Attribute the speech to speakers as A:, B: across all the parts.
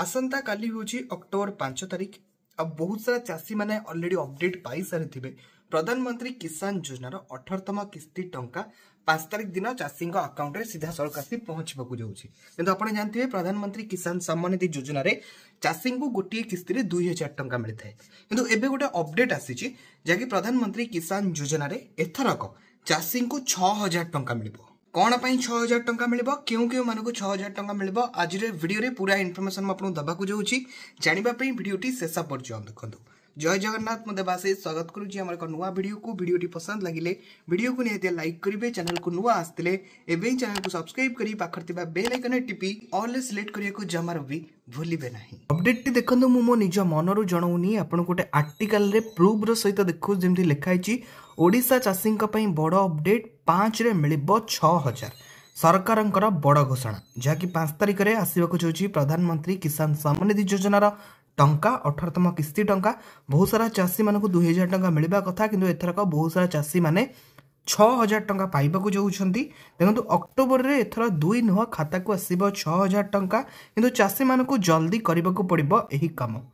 A: आसंता काली October पांच तारीख आ बहुत सारा चाषी मैंने अलरेडी अपडेट पाई सारी प्रधानमंत्री किसान योजनार अठरतम किस्ती टा पांच तारीख दिन चाषी आकाउंट में सीधा सड़क आसी पहुँचवाक जाऊँगी आप जानते हैं प्रधानमंत्री किसान सम्मान निधि योजना चाषी को गोटे किस्ती में दुई हजार टाँचा मिलता है कि गोटे अपडेट आसी प्रधानमंत्री किसान योजन एथरक चाषी को छह हजार टाँह मिल कौन छः हजार टा मिल क्यों क्यों मानक छः हजार टाँग मिले आज भिडियो पूरा इनफर्मेसन मुझे देवाक जाऊँगी जानापी भिडियोटी शेष पर्यटन देखो जय जगन्नाथ मुझे देवासी स्वागत करुच्चर एक नुआ भिड को भिडटी पसंद लगे भिड को निहतिया लाइक करेंगे चैनल को नुआ आसते एवं चैनल को सब्सक्राइब कर पाखे बेल आइकन टीपी अल सिलेक्ट करने जमार भी भूलिबे ना अबडेट टी देखो निज मन जनाऊनी आपन गोटे आर्टिकल प्रूफ रहा देखो जमी लिखाई ओडा चाषी बड़ अबडेट पाँच मिल छजार सरकार बड़ घोषणा जहाँकि पांच तारीख में आसवाक चाहिए प्रधानमंत्री किसान सम्मान निधि योजनार ଟଙ୍କା ଅଠରତମ କିସ୍ତି ଟଙ୍କା ବହୁତ ସାରା ଚାଷୀମାନଙ୍କୁ ଦୁଇ ହଜାର ଟଙ୍କା ମିଳିବା କଥା କିନ୍ତୁ ଏଥରକ ବହୁତ ସାରା ଚାଷୀମାନେ ଛଅ ହଜାର ଟଙ୍କା ପାଇବାକୁ ଯାଉଛନ୍ତି ଦେଖନ୍ତୁ ଅକ୍ଟୋବରରେ ଏଥର ଦୁଇ ନୁହଁ ଖାତାକୁ ଆସିବ ଛଅ ହଜାର ଟଙ୍କା କିନ୍ତୁ ଚାଷୀମାନଙ୍କୁ ଜଲ୍ଦି କରିବାକୁ ପଡ଼ିବ ଏହି କାମ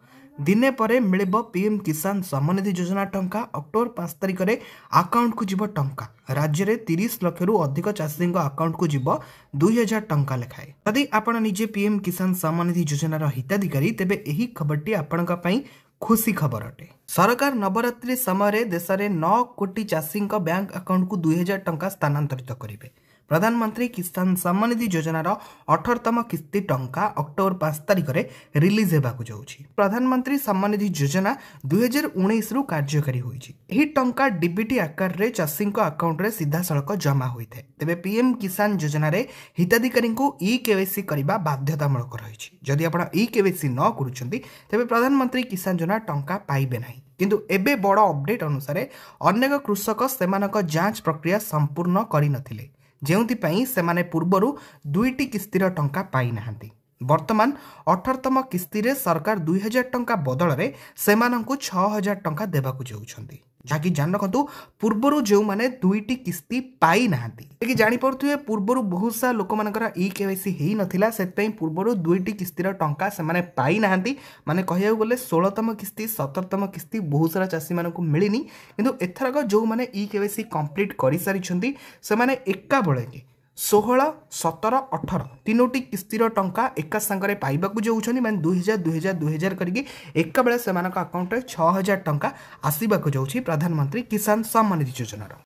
A: दिने पर मिलबो पीएम किसान सम्मानिधि योजना टंका अक्टोबर पांच तारीख में आकाउंट को जीवन टंका राज्य में तीस लक्ष रु अधिक चाषी आकाउंट को जीवन दुई हजार टंका लेखाए जदि आपे पीएम किसान सम्मानिधि योजनार हिताधिकारी तेज यही खबर टी आपण खुशी खबर अटे सरकार नवरत्रि समय देश में नौ कोटी चाषी बैंक आकाउंट को दुई हजार टाइम स्थानातरित करेंगे ପ୍ରଧାନମନ୍ତ୍ରୀ କିଷାନ ସମ୍ମାନିଧି ଯୋଜନାର ଅଠରତମ କିସ୍ତି ଟଙ୍କା ଅକ୍ଟୋବର ପାଞ୍ଚ ତାରିଖରେ ରିଲିଜ୍ ହେବାକୁ ଯାଉଛି ପ୍ରଧାନମନ୍ତ୍ରୀ ସମ୍ମାନିଧି ଯୋଜନା ଦୁଇହଜାର ଉଣେଇଶରୁ କାର୍ଯ୍ୟକାରୀ ହୋଇଛି ଏହି ଟଙ୍କା ଡିବିଟି ଆକାରରେ ଚାଷୀଙ୍କ ଆକାଉଣ୍ଟରେ ସିଧାସଳଖ ଜମା ହୋଇଥାଏ ତେବେ ପିଏମ୍ କିଷାନ ଯୋଜନାରେ ହିତାଧିକାରୀଙ୍କୁ ଇ କେୱେସି କରିବା ବାଧ୍ୟତାମୂଳକ ରହିଛି ଯଦି ଆପଣ ଇ କେୱେସି ନ କରୁଛନ୍ତି ତେବେ ପ୍ରଧାନମନ୍ତ୍ରୀ କିଷାନ ଯୋଜନା ଟଙ୍କା ପାଇବେ ନାହିଁ କିନ୍ତୁ ଏବେ ବଡ଼ ଅପଡେଟ୍ ଅନୁସାରେ ଅନେକ କୃଷକ ସେମାନଙ୍କ ଯାଞ୍ଚ ପ୍ରକ୍ରିୟା ସମ୍ପୂର୍ଣ୍ଣ କରିନଥିଲେ ଯେଉଁଥିପାଇଁ ସେମାନେ ପୂର୍ବରୁ ଦୁଇଟି କିସ୍ତିର ଟଙ୍କା ପାଇନାହାନ୍ତି বর্তমান ଅଠରତମ କିସ୍ତିରେ ସରକାର ଦୁଇ ହଜାର ଟଙ୍କା ବଦଳରେ ସେମାନଙ୍କୁ ଛଅ ହଜାର ଟଙ୍କା ଦେବାକୁ ଯାଉଛନ୍ତି ଯାହାକି ଜାଣି ରଖନ୍ତୁ ପୂର୍ବରୁ ଯେଉଁମାନେ ଦୁଇଟି କିସ୍ତି ପାଇନାହାନ୍ତି କି ଜାଣିପାରୁଥିବେ ପୂର୍ବରୁ ବହୁତ ସାରା ଲୋକମାନଙ୍କର ଇ କେୱାଇସି ହେଇନଥିଲା ସେଥିପାଇଁ ପୂର୍ବରୁ ଦୁଇଟି କିସ୍ତିର ଟଙ୍କା ସେମାନେ ପାଇନାହାନ୍ତି ମାନେ କହିବାକୁ ଗଲେ ଷୋହଳତମ କିସ୍ତି ସତରତମ କିସ୍ତି ବହୁତ ସାରା ଚାଷୀମାନଙ୍କୁ ମିଳିନି କିନ୍ତୁ ଏଥରକ ଯେଉଁମାନେ ଇ କେୱାଇସି କମ୍ପ୍ଲିଟ୍ କରିସାରିଛନ୍ତି ସେମାନେ ଏକାବେଳେକେ ଷୋହଳ ସତର ଅଠର ତିନୋଟି କିସ୍ତିର ଟଙ୍କା ଏକା ସାଙ୍ଗରେ ପାଇବାକୁ ଯାଉଛନ୍ତି ମାନେ ଦୁଇ ହଜାର ଦୁଇ ହଜାର ଦୁଇ ହଜାର କରିକି ଏକାବେଳେ ସେମାନଙ୍କ ଆକାଉଣ୍ଟରେ ଛଅ ହଜାର ଟଙ୍କା ଆସିବାକୁ ଯାଉଛି ପ୍ରଧାନମନ୍ତ୍ରୀ କିଷାନ ସମ୍ମାନ ଯୋଜନାର